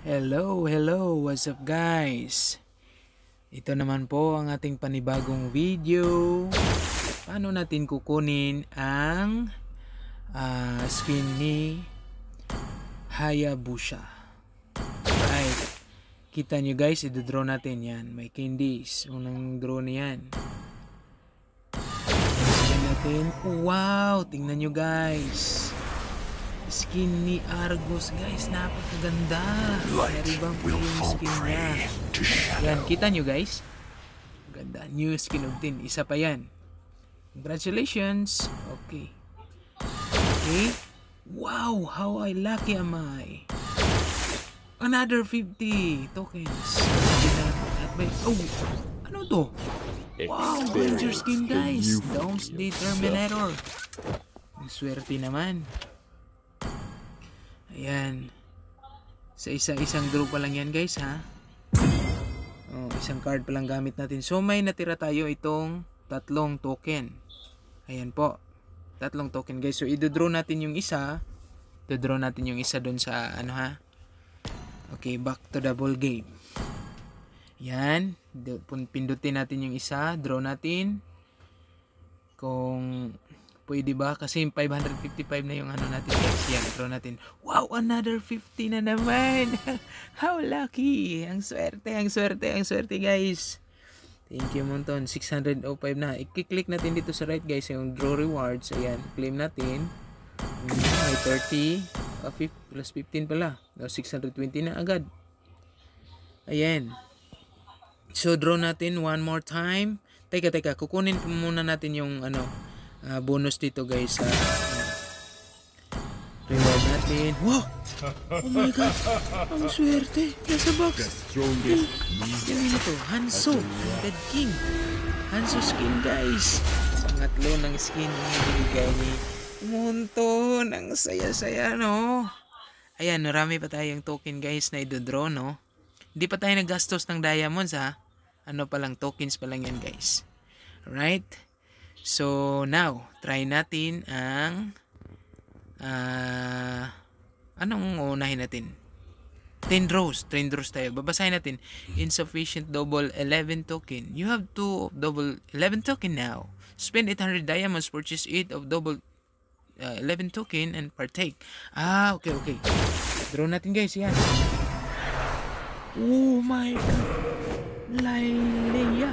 Hello, hello, what's up guys? Ito naman po ang ating panibagong video. Paano natin kukunin ang uh, skin ni Hayabusa. Right. Kita nyo guys, idodraw natin yan. May candies. Unang draw na yan. Tingnan natin. Wow! Tingnan nyo guys skin ni Argos, guys. Napakaganda. Light will fall prey to shadow. Yan, kita nyo guys. Ganda. New skin of Tin. Isa pa yan. Congratulations. Okay. Okay. Wow, how I lucky am I. Another 50 tokens. Oh, ano to? Wow, Ranger skin guys. Downs the Terminator. Ang swerte naman. Sa isang-isang draw pa lang yan guys ha. Oh, isang card pa lang gamit natin. So may natira tayo itong tatlong token. Ayan po. Tatlong token guys. So i-draw natin yung isa. I-draw natin yung isa doon sa ano ha. Okay, back to double game. Yan. Pindutin natin yung isa. Draw natin. Kung Pwede ba? Kasi 555 na yung ano natin. Yan, throw natin. Wow, another 50 na naman. How lucky. Ang swerte, ang swerte, ang swerte guys. Thank you monton. 605 na. I-click natin dito sa right guys yung draw rewards. Ayan, claim natin. Hmm, may 30 uh, 5, plus 15 pala. No, 620 na agad. Ayan. So draw natin one more time. Teka, teka, kukunin muna natin yung ano uh, bonus dito guys sa uh, reward natin. Wow! Oh my god! Ang swerte! Nasa box! Yung, yung ito, Hanso, Red King. Hanso skin guys. Pangatlo ng skin yung binigay ni Munto. Nang saya-saya no? Ayan, marami pa tayong token guys na idodraw no? Hindi pa tayo nagastos ng diamonds ha? Ano pa lang, tokens pa lang yan guys. Right? So now, try natin ang uh, anong unahin natin? 10 rows, 10 rows tayo. Babasahin natin. Insufficient double 11 token. You have 2 of double 11 token now. Spend 800 diamonds, purchase 8 of double uh, ah, 11 token and partake. Ah, okay, okay. Draw natin guys, yan. Oh my God. Lailia.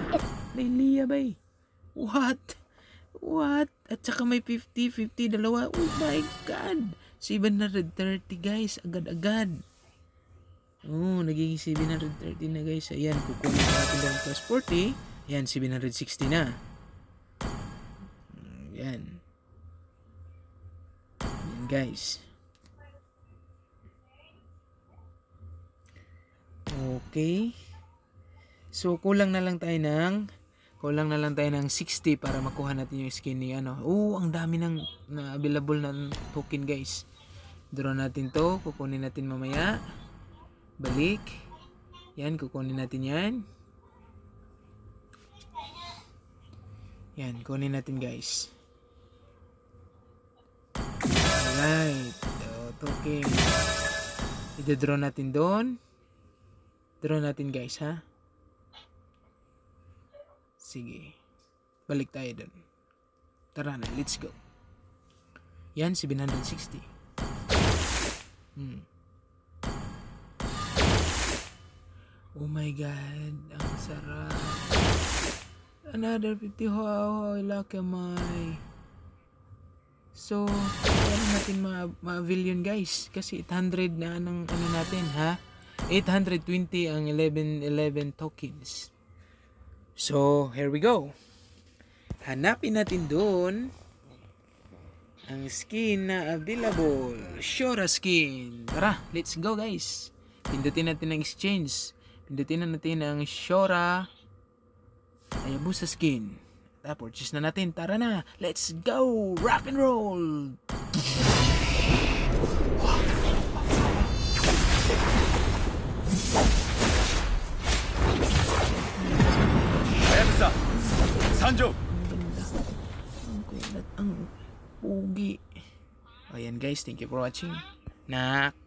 Lailia bay. eh? What? What? At saka may 50, 50, dalawa. Oh my God! 730 guys, agad-agad. Oh, naging 730 na guys. Ayan, kukunin natin lang plus 40. Ayan, 760 na. Ayan. Ayan guys. Okay. So, kulang na lang tayo ng Kulang na lang tayo ng 60 para makuha natin yung skin ni ano. Oo, ang dami ng na available na token guys. Draw natin to. Kukunin natin mamaya. Balik. Yan, kukunin natin yan. Yan, kunin natin guys. Alright. O, token. Ide-draw natin doon. Draw natin guys ha. Sige. Balik tayo dun. Tara na, let's go. Yan, 760. Hmm. Oh my god, ang sarap. Another 50 hohoy, lucky my. So, kaya natin ma-avail ma yun guys. Kasi 800 na anong ano natin ha. 820 ang 1111 tokens. So, here we go. Hanapin natin doon ang skin na available. Shora skin. Tara, let's go guys. Pindutin natin ang exchange. Pindutin na natin ang Shura Hayabusa skin. Tara, purchase na natin. Tara na. Let's go. Rock and roll. sanjung. Okay, datang. Ugi. Ayan guys, thank you for watching. Nak.